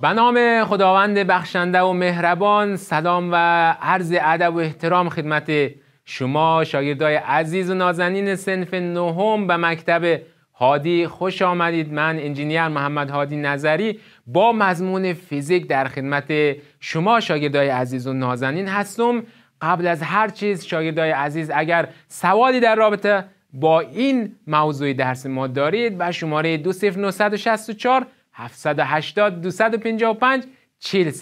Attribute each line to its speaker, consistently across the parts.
Speaker 1: به نام خداوند بخشنده و مهربان سلام و عرض ادب و احترام خدمت شما شاگردای عزیز و نازنین سنف نهم به مکتب هادی خوش آمدید من انجینیر محمد هادی نظری با مضمون فیزیک در خدمت شما شاگردای عزیز و نازنین هستم قبل از هر چیز شاگردای عزیز اگر سوالی در رابطه با این موضوع درس ما دارید و شماره 20964 780 255 40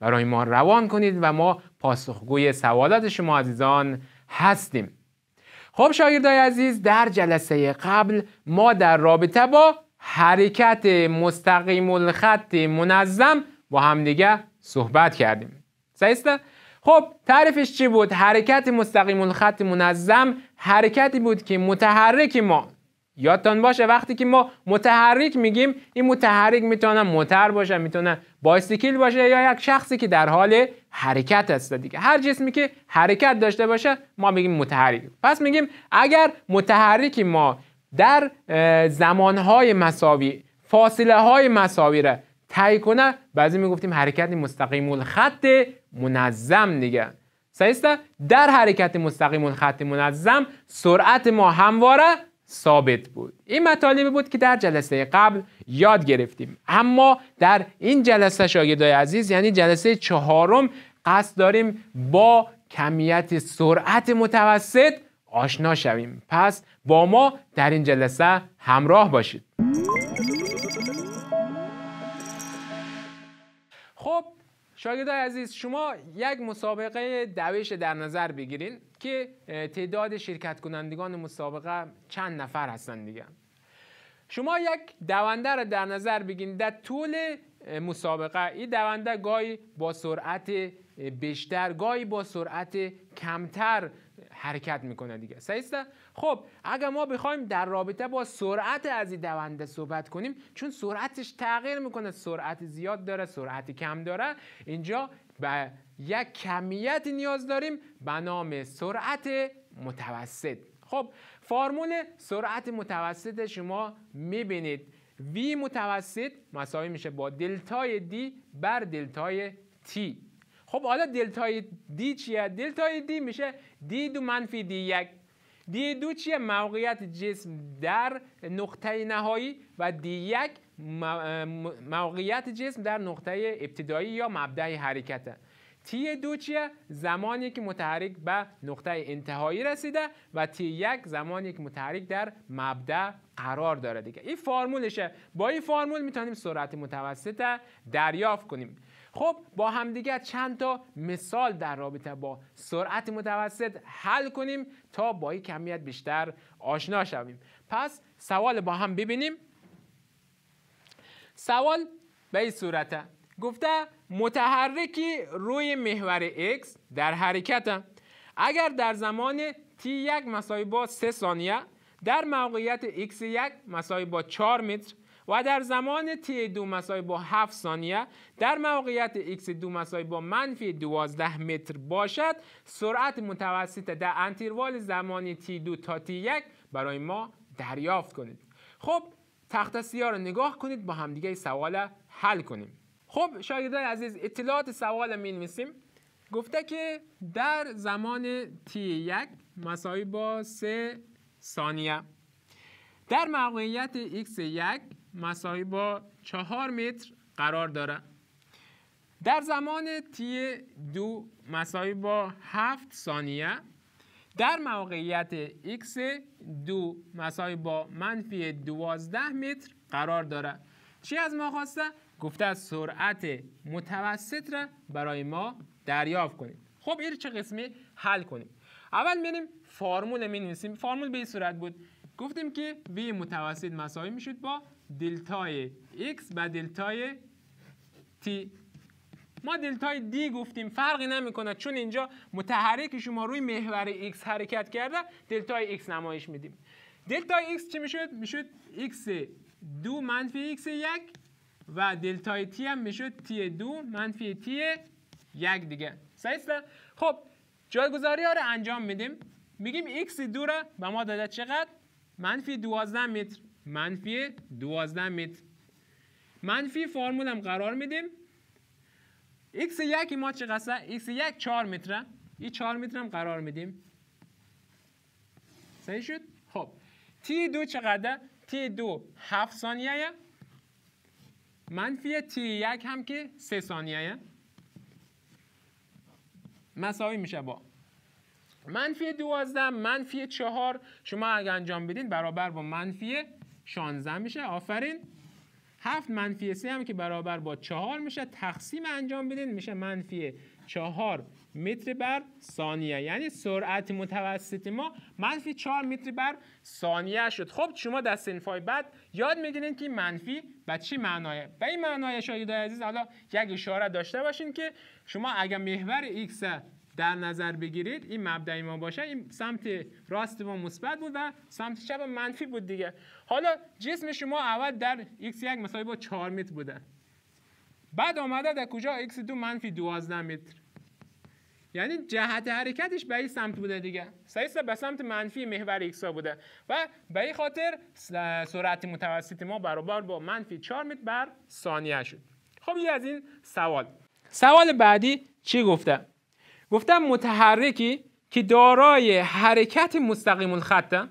Speaker 1: برای ما روان کنید و ما پاسخگوی سوالات شما عزیزان هستیم خب شاگردای عزیز در جلسه قبل ما در رابطه با حرکت مستقیم الخط منظم با همدیگه صحبت کردیم سعیسته؟ خب تعریفش چی بود؟ حرکت مستقیم الخط منظم حرکتی بود که متحرک ما یادتان باشه وقتی که ما متحرک میگیم این متحرک میتونه موتر باشه میتونه بایسیکل باشه یا یک شخصی که در حال حرکت است دیگه هر جسمی که حرکت داشته باشه ما میگیم متحرک پس میگیم اگر متحرک ما در زمانهای مساوی فاصله های مساوی را طی کنه بعضی میگفتیم حرکت مستقیم الخط منظم دیگه سایسته در حرکت مستقیم الخط منظم سرعت ما همواره ثابت بود این مطالبی بود که در جلسه قبل یاد گرفتیم اما در این جلسه شاگردای عزیز یعنی جلسه چهارم قصد داریم با کمیت سرعت متوسط آشنا شویم پس با ما در این جلسه همراه باشید شاگردای عزیز شما یک مسابقه دوش در نظر بگیرین که تعداد شرکت کنندگان مسابقه چند نفر هستند دیگه شما یک دونده را در نظر بگیرین در طول مسابقه این دونده گاهی با سرعت بیشتر گاهی با سرعت کمتر حرکت میکنه دیگه سیستا خب اگر ما بخوایم در رابطه با سرعت از این دونده صحبت کنیم چون سرعتش تغییر میکنه سرعت زیاد داره سرعتی کم داره اینجا به یک کمیت نیاز داریم به نام سرعت متوسط خب فرمول سرعت متوسط شما میبینید وی متوسط مساوی میشه با دلتای دی بر دلتای تی خب حالا دلتای دی چیه؟ دلتای دی میشه دی دو منفی دی یک دی دو چیه؟ موقعیت جسم در نقطه نهایی و دی یک موقعیت جسم در نقطه ابتدایی یا مبدع حرکته تی دو چیه؟ زمانی که متحرک به نقطه انتهایی رسیده و تی یک زمانی که متحرک در مبدع قرار داره دیگه این فرمولشه با این فارمول میتونیم سرعت متوسطه دریافت کنیم خب با همدیگر چند تا مثال در رابطه با سرعت متوسط حل کنیم تا با این کمیت بیشتر آشنا شویم پس سوال با هم ببینیم سوال به این صورته گفته متحرکی روی محور X در حرکت اگر در زمان T1 مساوی با 3 ثانیه در موقعیت X1 مساوی با 4 متر و در زمان t دو مساوی با 7 ثانیه در موقعیت x دو مساوی با منفی 12 متر باشد سرعت متوسط در انتروال زمان t دو تا t یک برای ما دریافت کنید خب تخت سیار رو نگاه کنید با همدیگه سوال حل کنیم خب شاگردان عزیز اطلاعات سوال می نویسیم گفته که در زمان t یک مساوی با 3 ثانیه در موقعیت x یک مساوی با چهار متر قرار داره در زمان تی دو مساوی با هفت ثانیه در موقعیت x دو مساوی با منفی دوازده متر قرار داره چی از ما خواسته؟ گفته سرعت متوسط را برای ما دریافت کنیم خب این چه قسمی حل کنیم اول میریم فرمول می نویسیم فرمول به این صورت بود گفتیم که وی متوسط مساوی میشد با دلتای x و دلتای t ما دلتای دی گفتیم فرقی نمیکنه چون اینجا متحرک شما روی محور x حرکت کرده دلتای x نمایش میدیم دلتای x چی میشد میشد x دو منفی x یک و دلتای t هم میشد تی دو منفی تی یک دیگه صحیح خب جایگذاری ها رو انجام میدیم میگیم x دو را به ما داده چقدر منفی 12 متر منفی 12 متر منفی فرمولم قرار میدیم x یک ما چقدر x یک 4 متره این 4 متر قرار میدیم صحیح شد خب تی دو چقدر تی دو 7 ثانیه منفی تی یک هم که 3 ثانیه مساوی میشه با منفی دوازده منفی چهار شما اگر انجام بدین برابر با منفی 16 میشه آفرین 7 منفی 3 هم که برابر با 4 میشه تقسیم انجام بدین میشه منفی 4 متر بر ثانیه یعنی سرعت متوسط ما منفی 4 متر بر ثانیه شد خب شما در سنفای بعد یاد میگیرین که منفی به چی معنایه به این معنای شاگردای عزیز حالا یک اشاره داشته باشین که شما اگر محور ایکس در نظر بگیرید این مبدا ما باشه این سمت راست ما مثبت بود و سمت چپ منفی بود دیگه حالا جسم شما اول در x1 مساوی با 4 متر بوده بعد آمده در کجا x2 منفی 12 متر یعنی جهت حرکتش به این سمت بوده دیگه سایس به سمت منفی محور x بوده و به این خاطر سرعت متوسط ما برابر با منفی 4 متر بر ثانیه شد خب یه از این سوال سوال بعدی چی گفته گفتم متحرکی که دارای حرکت مستقیم الخطه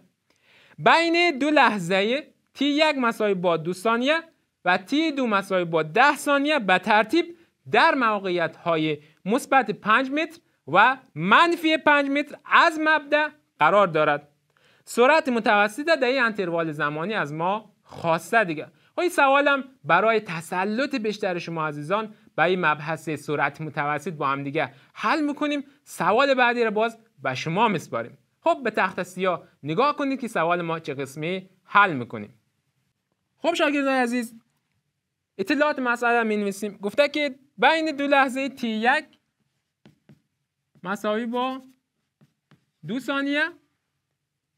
Speaker 1: بین دو لحظه تی یک مساوی با دو ثانیه و تی دو مساوی با ده ثانیه به ترتیب در موقعیت های مثبت 5 متر و منفی 5 متر از مبدا قرار دارد سرعت متوسط در این انتروال زمانی از ما خواسته دیگه و خب این سوالم برای تسلط بیشتر شما عزیزان و مبحث سرعت متوسط با هم دیگه حل میکنیم سوال بعدی رو باز به شما میسپاریم خب به تخت سیاه نگاه کنید که سوال ما چه قسمی حل میکنیم خب شاگردان عزیز اطلاعات مسئله می نویسیم گفته که بین دو لحظه تی یک مساوی با دو ثانیه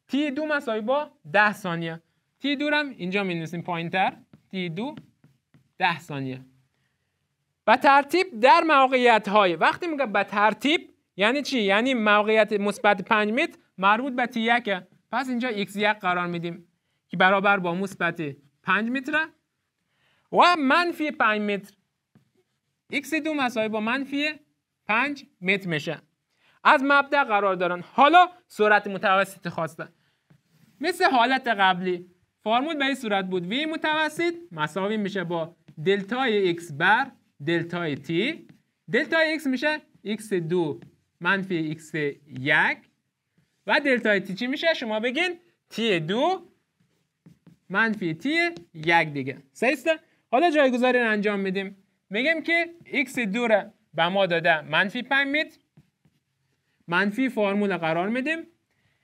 Speaker 1: تی دو مساوی با ده ثانیه تی دورم اینجا می نویسیم پایین تر تی دو ده ثانیه و ترتیب در موقعیت های وقتی میگه به ترتیب یعنی چی یعنی موقعیت مثبت 5 متر مربوط به تی پس اینجا x 1 قرار میدیم که برابر با مثبت 5 متر و منفی 5 متر x 2 مساوی با منفی 5 متر میشه از مبدا قرار دارن حالا سرعت متوسط خواستن مثل حالت قبلی فرمول به این صورت بود v متوسط مساوی میشه با دلتای x بر دلتا تی دلتا x میشه x دو منفی x یک و دلتای تی چی میشه شما بگین تی دو منفی تی یک دیگه سیسته حالا جایگذاری رو انجام میدیم میگیم که x دو را به ما داده منفی 5 متر منفی فرمول قرار میدیم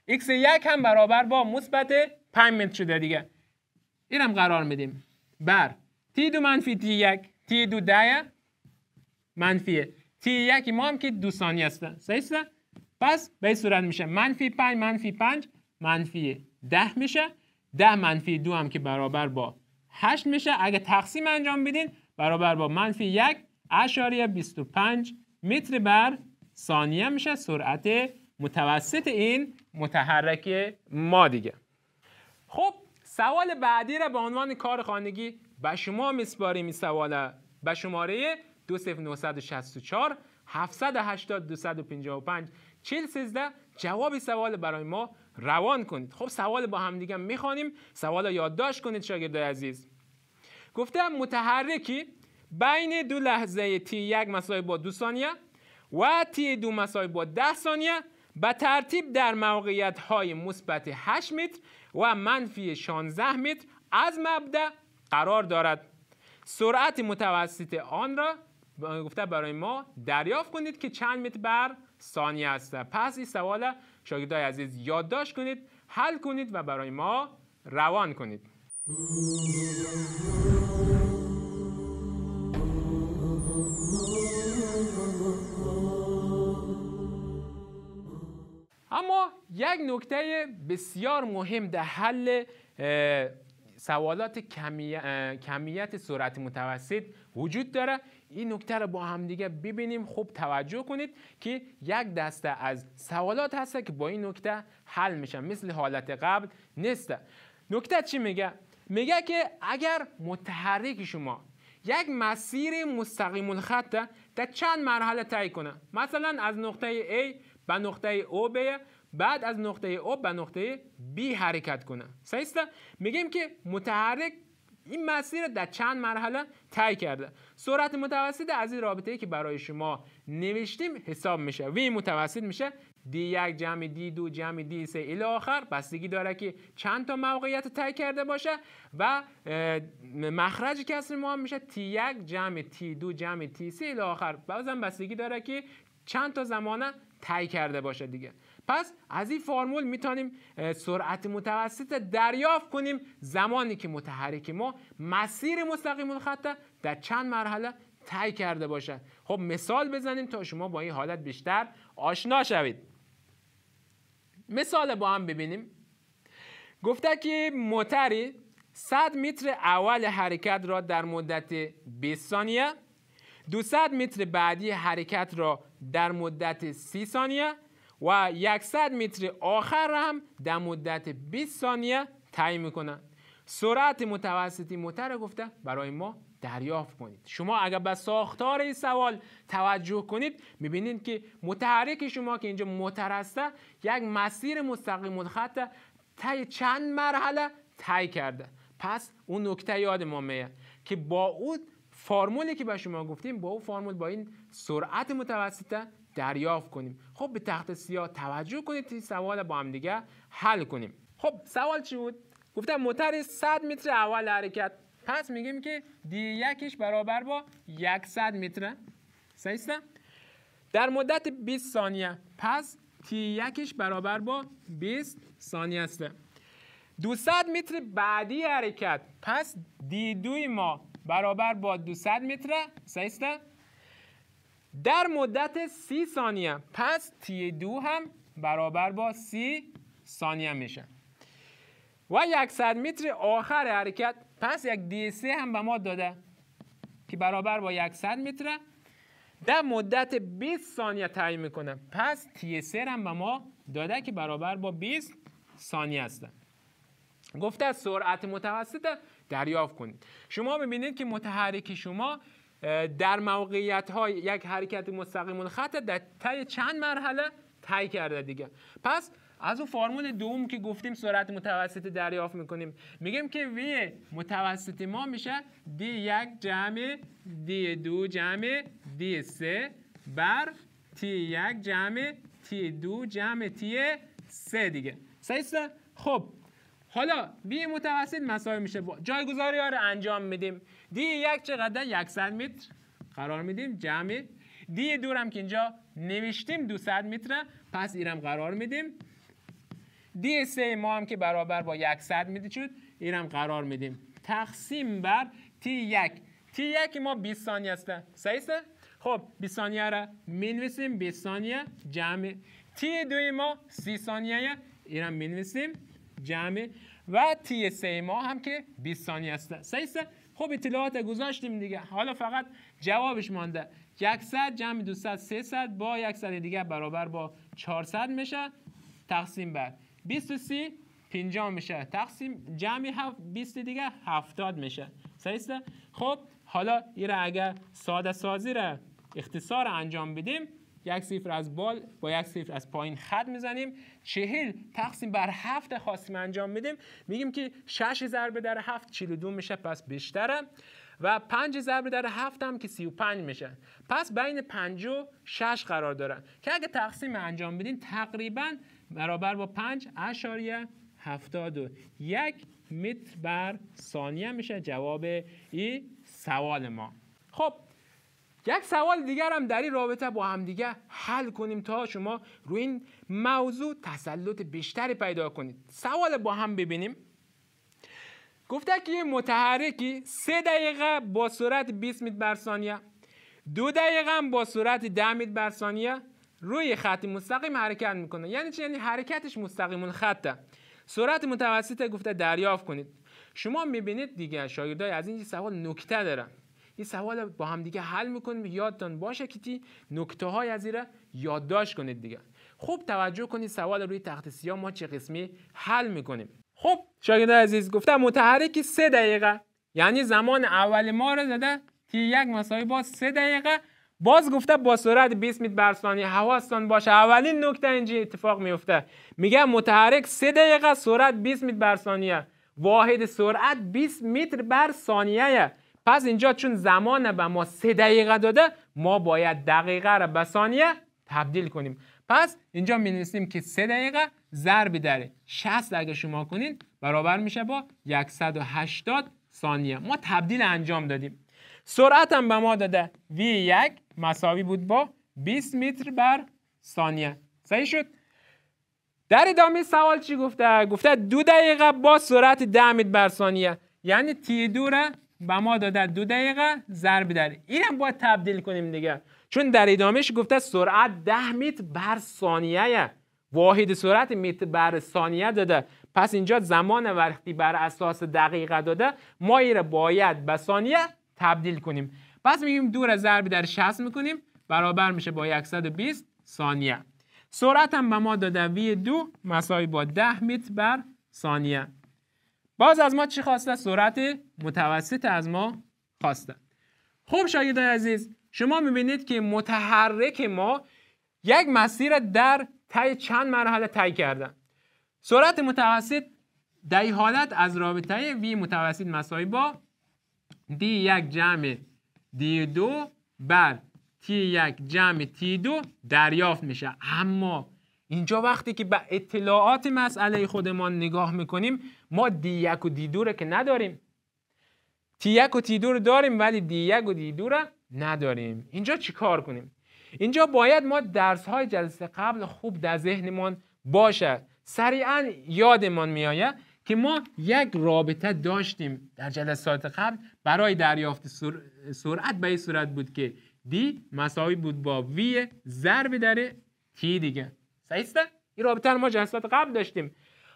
Speaker 1: x یک هم برابر با مثبت 5 متر شده دیگه اینم قرار میدیم بر تی دو منفی تی یک تی دو دایه منفیه تی یکی ما هم که دو ثانیه است صحیح پس به این صورت میشه منفی پنج منفی پنج منفی ده میشه ده منفی دو هم که برابر با هشت میشه اگه تقسیم انجام بدین برابر با منفی یک و پنج متر بر ثانیه میشه سرعت متوسط این متحرک ما دیگه خب سوال بعدی را به عنوان کار خانگی به شما میسپاریم می سواله به شماره 2964، 780 255 4013 جواب سوال برای ما روان کنید خب سوال با هم دیگه میخوانیم سوال یادداشت کنید شاگرد عزیز گفته متحرکی بین دو لحظه تی یک مسای با دو ثانیه و تی دو مسای با ده ثانیه به ترتیب در موقعیت های مثبت 8 متر و منفی 16 متر از مبدا قرار دارد سرعت متوسط آن را گفته برای ما دریافت کنید که چند متر بر ثانیه است پس این سوال شاگردای عزیز یادداشت کنید حل کنید و برای ما روان کنید اما یک نکته بسیار مهم در حل سوالات کمیت سرعت متوسط وجود داره این نکته رو با هم دیگه ببینیم خوب توجه کنید که یک دسته از سوالات هست که با این نکته حل میشن مثل حالت قبل نیست نکته چی میگه میگه که اگر متحرک شما یک مسیر مستقیم الخط در چند مرحله طی کنه مثلا از نقطه A به نقطه O بیه بعد از نقطه او به نقطه B حرکت کنه است؟ میگیم که متحرک این مسیر را در چند مرحله طی کرده سرعت متوسط از این رابطه ای که برای شما نوشتیم حساب میشه وی متوسط میشه دی 1 جمع دی 2 جمع دی 3 الی آخر بستگی داره که چند تا موقعیت طی کرده باشه و مخرج کسر ما هم میشه T1 جمع T2 جمع تی 3 الی آخر بازم بستگی داره که چند تا زمانه طی کرده باشه دیگه پس از این فرمول میتونیم سرعت متوسط دریافت کنیم زمانی که متحرک ما مسیر مستقیم الخط در چند مرحله طی کرده باشد خب مثال بزنیم تا شما با این حالت بیشتر آشنا شوید مثال با هم ببینیم گفته که موتری 100 متر اول حرکت را در مدت 20 ثانیه 200 متر بعدی حرکت را در مدت 30 ثانیه و 100 متر آخر هم در مدت 20 ثانیه طی میکنن سرعت متوسطی موتر گفته برای ما دریافت کنید شما اگر به ساختار این سوال توجه کنید میبینید که متحرک شما که اینجا موتر هسته یک مسیر مستقیم خط طی چند مرحله طی کرده پس اون نکته یاد ما که با اون فرمولی که به شما گفتیم با اون فرمول با این سرعت متوسطه دریافت کنیم خب به تخت سیاه توجه کنید این سوال با هم دیگه حل کنیم خب سوال چی بود گفتم موتر 100 متر اول حرکت پس میگیم که دی یکش برابر با 100 متر صحیح در مدت 20 ثانیه پس تی یکش برابر با 20 ثانیه است 200 متر بعدی حرکت پس دی دوی ما برابر با 200 متر صحیح در مدت سی ثانیه پس تی دو هم برابر با سی ثانیه میشه و 100 متر آخر حرکت پس یک دی هم به ما داده که برابر با 100 متر در مدت 20 ثانیه تعیین میکنه پس تی سر هم به ما داده که برابر با 20 ثانیه است گفته سرعت متوسط دریافت کنید شما ببینید که متحرک شما در موقعیت های یک حرکت مستقیم خط در طی چند مرحله تی کرده دیگه پس از اون فرمول دوم که گفتیم سرعت متوسط دریافت میکنیم میگیم که وی متوسط ما میشه دی یک جمع دی دو جمع دی سه بر تی یک جمع تی دو جمع تی سه دیگه سیسته؟ خب حالا وی متوسط مساوی میشه با جایگزاری ها رو انجام میدیم دی یک چقدر 100 متر قرار میدیم جمع دی دورم که اینجا نوشتیم 200 متر پس ایرم قرار میدیم دی سه ما هم که برابر با 100 میدی شد ایرم قرار میدیم تقسیم بر تی یک تی یک ما 20 ثانیه است صحیح خب 20 ثانیه را مینویسیم 20 ثانیه جمع تی دوی ما 30 ثانیه ایرم مینویسیم جمع و تی سه ما هم که 20 ثانیه است صحیح خب اطلاعات گذاشتیم دیگه حالا فقط جوابش مانده 100 جمع 200 300 با 100 دیگه برابر با 400 میشه تقسیم بر 20 50 میشه تقسیم جمع 7 20 دیگه 70 میشه صحیح خب حالا این اگر ساده سازی را اختصار انجام بدیم یک صفر از بال با یک صفر از پایین خط میزنیم چهل تقسیم بر هفت خواستیم انجام میدیم میگیم که شش ضربه در هفت چیل دو میشه پس بیشتره و پنج ضرب در هفت هم که سی و پنج میشه پس بین پنج و شش قرار دارن که اگه تقسیم انجام بدیم تقریبا برابر با پنج اشاریه هفتاد و یک متر بر ثانیه میشه جواب ای سوال ما خب یک سوال دیگر هم در این رابطه با همدیگه حل کنیم تا شما روی این موضوع تسلط بیشتری پیدا کنید سوال با هم ببینیم گفته که متحرکی سه دقیقه با سرعت 20 متر بر ثانیه دو دقیقه هم با سرعت 10 متر بر ثانیه روی خط مستقیم حرکت میکنه یعنی چی یعنی حرکتش مستقیمون خطه سرعت متوسط گفته دریافت کنید شما میبینید دیگه شاگردای از این سوال نکته دارن این سوال با هم دیگه حل میکنیم یادتان باشه کیتی نکته های از زیره یادداشت کنید دیگه خوب توجه کنید سوال روی تخت سیاه ما چه قسمی حل میکنیم خب شاگرد عزیز گفتم متحرک سه دقیقه یعنی زمان اول ما رو زده تی یک مساوی با سه دقیقه باز گفته با سرعت 20 متر بر ثانیه حواستان باشه اولین نکته اینجا اتفاق میفته میگه متحرک 3 دقیقه سرعت 20 متر بر ثانیه واحد سرعت 20 متر بر ثانیه پس اینجا چون زمان به ما سه دقیقه داده ما باید دقیقه را به ثانیه تبدیل کنیم پس اینجا می نویسیم که سه دقیقه ضرب در 60 اگه شما کنین برابر میشه با 180 ثانیه ما تبدیل انجام دادیم سرعت هم به ما داده v1 مساوی بود با 20 متر بر ثانیه صحیح شد در ادامه سوال چی گفته گفته دو دقیقه با سرعت 10 متر بر ثانیه یعنی تی دوره. و ما داده دو دقیقه ضرب در اینم باید تبدیل کنیم دیگه چون در ادامهش گفته سرعت ده متر بر ثانیه واحد سرعت متر بر ثانیه داده پس اینجا زمان وقتی بر اساس دقیقه داده ما را باید به ثانیه تبدیل کنیم پس میگیم دور ضرب در 60 میکنیم برابر میشه با 120 ثانیه سرعت هم به ما داده وی دو مساوی با 10 متر بر ثانیه باز از ما چی خواسته؟ سرعت متوسط از ما خواستن خب شاگردان عزیز شما میبینید که متحرک ما یک مسیر در طی چند مرحله طی کردن سرعت متوسط در حالت از رابطه V متوسط مساوی با D1 جمع D2 بر T1 جمع T2 دریافت میشه اما اینجا وقتی که به اطلاعات مسئله خودمان نگاه میکنیم ما دی یک و دی دوره که نداریم تی یک و تی دور داریم ولی دی یک و دی دوره نداریم اینجا چیکار کنیم اینجا باید ما درس های جلسه قبل خوب در ذهنمان باشد سریعا یادمان میآید که ما یک رابطه داشتیم در جلسات قبل برای دریافت سرعت به این صورت بود که دی مساوی بود با وی ضرب در تی دیگه صحیح این رابطه رو ما جلسات قبل داشتیم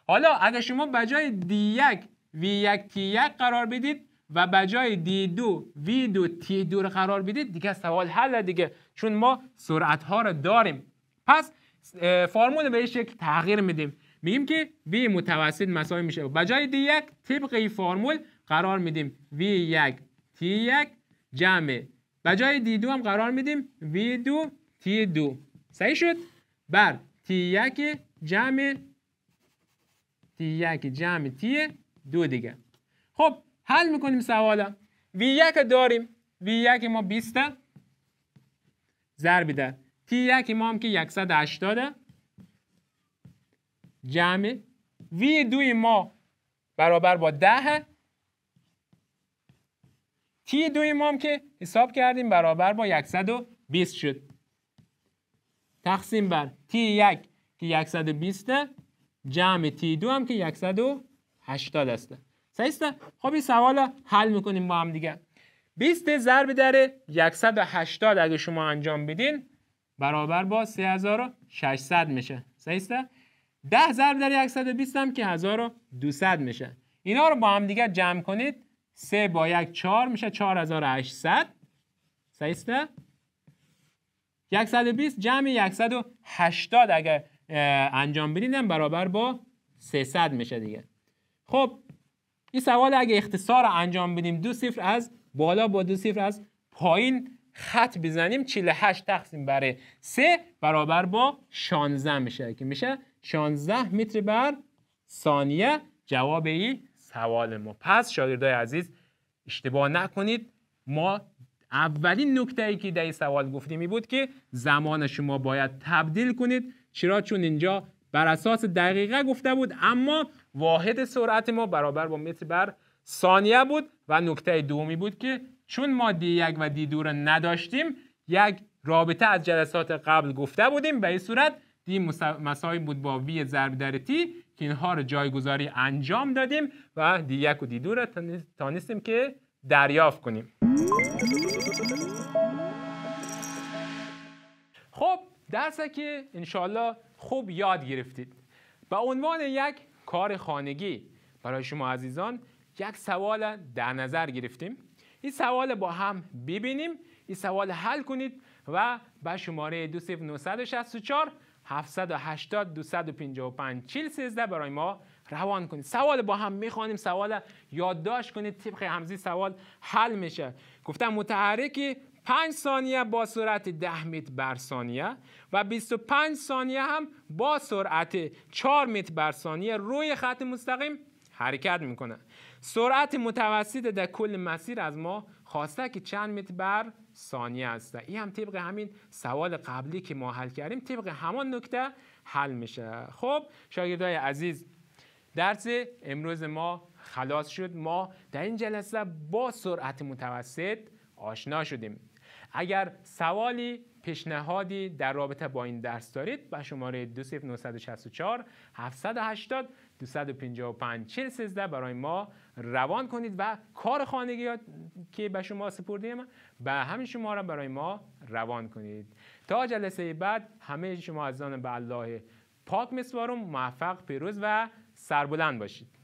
Speaker 1: حالا اگر شما بجای دی یک وی یک تی یک قرار بدید و بجای دی دو وی دو تی دو رو قرار بدید دیگه سوال حل دیگه چون ما سرعت ها رو داریم پس فرمول به این شکل تغییر میدیم میگیم که وی متوسط مساوی میشه بجای دی یک طبق این فرمول قرار میدیم وی یک تی یک جمع بجای دی دو هم قرار میدیم وی دو تی دو صحیح شد بر تی یک جمع یک جمع تی دو دیگه خب حل میکنیم سوالا وی یک داریم وی یک ما 20 ضرب در تی یک ما هم که 180 جمع وی دوی ما برابر با 10. تی دوی ما هم که حساب کردیم برابر با 120 شد تقسیم بر تی یک که 120 جمع تی 2 هم که 180 هسته صحیح خب این سوال حل میکنیم با هم دیگه 20 ضرب در 180 اگه شما انجام بدین برابر با 3600 میشه صحیح 10 ضرب در 120 هم که 1200 میشه اینا رو با هم دیگه جمع کنید 3 با 1 4 میشه 4800 صحیح 120 جمع 180 اگه انجام بدید برابر با 300 میشه دیگه خب این سوال اگه اختصار انجام بدیم دو صفر از بالا با دو صفر از پایین خط بزنیم 48 تقسیم بر 3 برابر با 16 میشه که میشه 16 متر بر ثانیه جواب این سوال ما پس شاگردای عزیز اشتباه نکنید ما اولین نکته ای که در این سوال گفتیم می بود که زمان شما باید تبدیل کنید چرا؟ چون اینجا بر اساس دقیقه گفته بود اما واحد سرعت ما برابر با متر بر ثانیه بود و نکته دومی بود که چون ما دی یک و دی دو را نداشتیم یک رابطه از جلسات قبل گفته بودیم به این صورت دی مساوی بود با وی ضرب در تی که اینها رو جایگذاری انجام دادیم و دی یک و دی دو را تانستیم که دریافت کنیم خب درسته که انشالله خوب یاد گرفتید به عنوان یک کار خانگی برای شما عزیزان یک سوال در نظر گرفتیم این سوال با هم ببینیم این سوال حل کنید و به شماره 2964 780 255 413 برای ما روان کنید سوال با هم میخوانیم سوال یادداشت کنید طبق همزی سوال حل میشه گفتم متحرکی؟ 5 ثانیه با سرعت 10 متر بر ثانیه و 25 ثانیه هم با سرعت 4 متر بر ثانیه روی خط مستقیم حرکت میکنه سرعت متوسط در کل مسیر از ما خواسته که چند متر بر ثانیه است این هم طبق همین سوال قبلی که ما حل کردیم طبق همان نکته حل میشه خب شاگردای عزیز درس امروز ما خلاص شد ما در این جلسه با سرعت متوسط آشنا شدیم اگر سوالی پیشنهادی در رابطه با این درس دارید به شماره 2964 780 255 413 برای ما روان کنید و کار خانگی که به شما سپردیم به همین شما را برای ما روان کنید تا جلسه بعد همه شما از به الله پاک مسوارم موفق پیروز و سربلند باشید